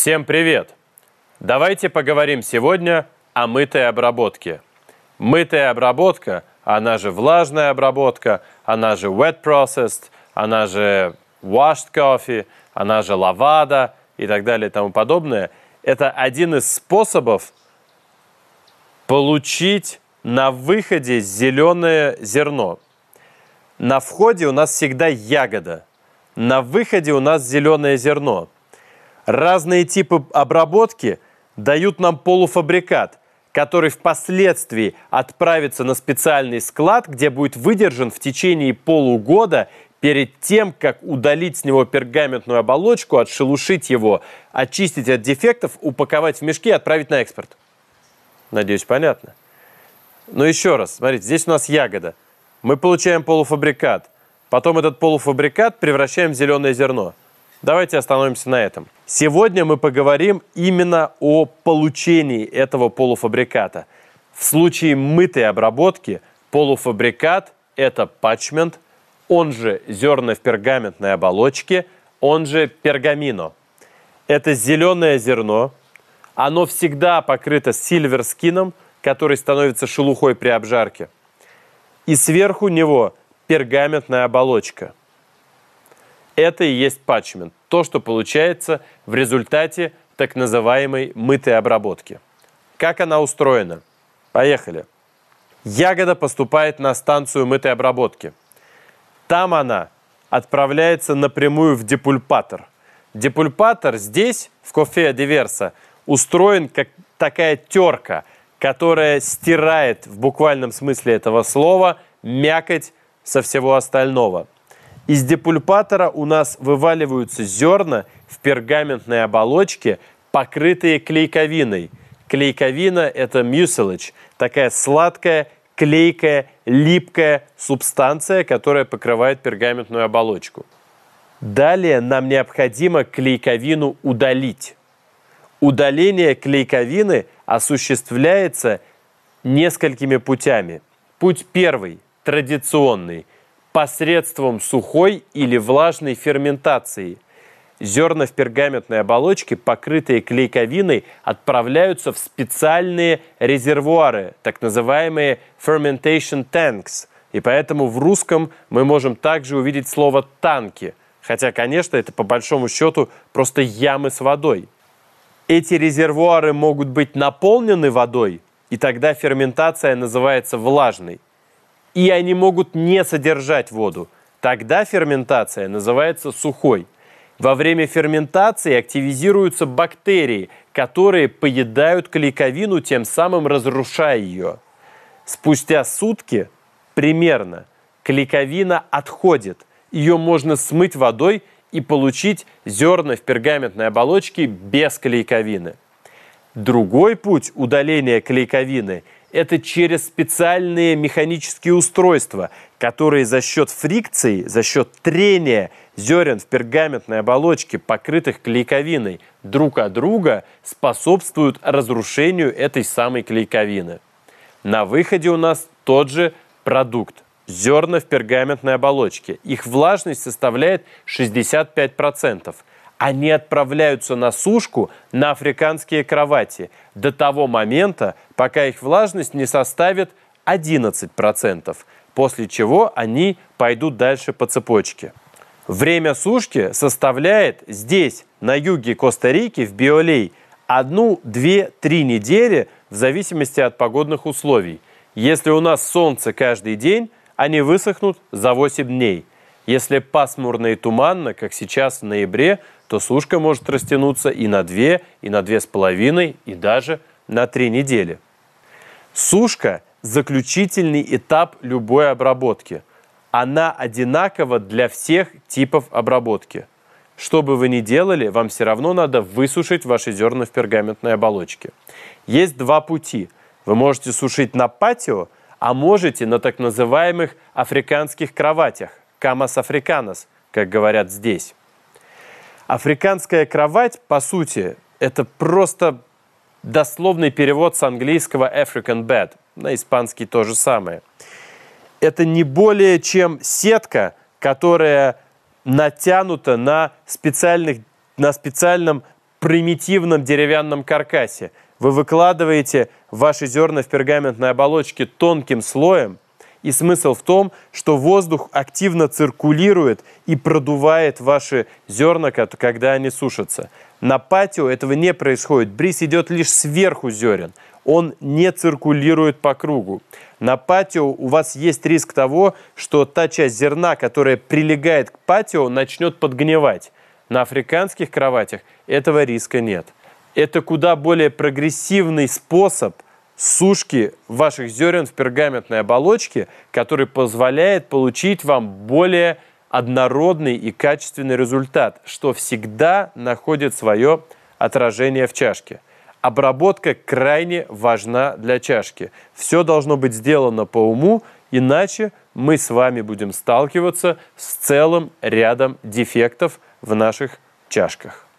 Всем привет! Давайте поговорим сегодня о мытой обработке. Мытая обработка, она же влажная обработка, она же wet processed, она же washed coffee, она же лавада и так далее и тому подобное, это один из способов получить на выходе зеленое зерно. На входе у нас всегда ягода, на выходе у нас зеленое зерно – Разные типы обработки дают нам полуфабрикат, который впоследствии отправится на специальный склад, где будет выдержан в течение полугода перед тем, как удалить с него пергаментную оболочку, отшелушить его, очистить от дефектов, упаковать в мешки и отправить на экспорт. Надеюсь, понятно. Но еще раз, смотрите, здесь у нас ягода. Мы получаем полуфабрикат. Потом этот полуфабрикат превращаем в зеленое зерно – Давайте остановимся на этом. Сегодня мы поговорим именно о получении этого полуфабриката. В случае мытой обработки полуфабрикат – это патчмент, он же зерна в пергаментной оболочке, он же пергамино. Это зеленое зерно, оно всегда покрыто сильверскином, который становится шелухой при обжарке. И сверху него пергаментная оболочка – это и есть патчмент, то, что получается в результате так называемой мытой обработки. Как она устроена? Поехали. Ягода поступает на станцию мытой обработки. Там она отправляется напрямую в депульпатор. Депульпатор здесь, в кофе диверса, устроен как такая терка, которая стирает в буквальном смысле этого слова мякоть со всего остального – из депульпатора у нас вываливаются зерна в пергаментной оболочке, покрытые клейковиной. Клейковина – это мюселич, такая сладкая, клейкая, липкая субстанция, которая покрывает пергаментную оболочку. Далее нам необходимо клейковину удалить. Удаление клейковины осуществляется несколькими путями. Путь первый – традиционный – посредством сухой или влажной ферментации. Зерна в пергаментной оболочке, покрытые клейковиной, отправляются в специальные резервуары, так называемые fermentation tanks. И поэтому в русском мы можем также увидеть слово «танки», хотя, конечно, это по большому счету просто ямы с водой. Эти резервуары могут быть наполнены водой, и тогда ферментация называется влажной и они могут не содержать воду. Тогда ферментация называется сухой. Во время ферментации активизируются бактерии, которые поедают клейковину, тем самым разрушая ее. Спустя сутки примерно клейковина отходит. Ее можно смыть водой и получить зерна в пергаментной оболочке без клейковины. Другой путь удаления клейковины – это через специальные механические устройства, которые за счет фрикции, за счет трения зерен в пергаментной оболочке, покрытых клейковиной друг от друга, способствуют разрушению этой самой клейковины. На выходе у нас тот же продукт – зерна в пергаментной оболочке. Их влажность составляет 65% они отправляются на сушку на африканские кровати до того момента, пока их влажность не составит 11%, после чего они пойдут дальше по цепочке. Время сушки составляет здесь, на юге Коста-Рики, в Биолей, одну, две, три недели в зависимости от погодных условий. Если у нас солнце каждый день, они высохнут за 8 дней. Если пасмурно и туманно, как сейчас в ноябре, то сушка может растянуться и на 2, и на 2,5, и даже на 3 недели. Сушка – заключительный этап любой обработки. Она одинакова для всех типов обработки. Что бы вы ни делали, вам все равно надо высушить ваши зерна в пергаментной оболочке. Есть два пути. Вы можете сушить на патио, а можете на так называемых африканских кроватях – камас африканос, как говорят здесь. Африканская кровать, по сути, это просто дословный перевод с английского African bed, на испанский то же самое. Это не более чем сетка, которая натянута на, специальных, на специальном примитивном деревянном каркасе. Вы выкладываете ваши зерна в пергаментной оболочке тонким слоем – и смысл в том, что воздух активно циркулирует и продувает ваши зерна, когда они сушатся. На патио этого не происходит. Бриз идет лишь сверху зерен. Он не циркулирует по кругу. На патио у вас есть риск того, что та часть зерна, которая прилегает к патио, начнет подгнивать. На африканских кроватях этого риска нет. Это куда более прогрессивный способ – сушки ваших зерен в пергаментной оболочке, который позволяет получить вам более однородный и качественный результат, что всегда находит свое отражение в чашке. Обработка крайне важна для чашки. Все должно быть сделано по уму, иначе мы с вами будем сталкиваться с целым рядом дефектов в наших чашках.